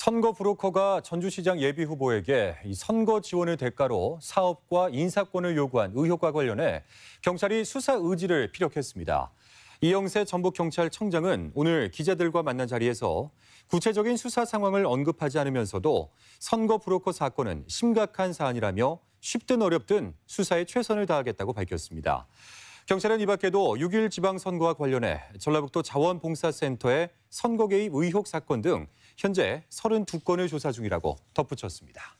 선거 브로커가 전주시장 예비 후보에게 선거 지원을 대가로 사업과 인사권을 요구한 의혹과 관련해 경찰이 수사 의지를 피력했습니다. 이영세 전북경찰청장은 오늘 기자들과 만난 자리에서 구체적인 수사 상황을 언급하지 않으면서도 선거 브로커 사건은 심각한 사안이라며 쉽든 어렵든 수사에 최선을 다하겠다고 밝혔습니다. 경찰은 이 밖에도 6일 지방선거와 관련해 전라북도 자원봉사센터의 선거 개입 의혹 사건 등 현재 32건을 조사 중이라고 덧붙였습니다.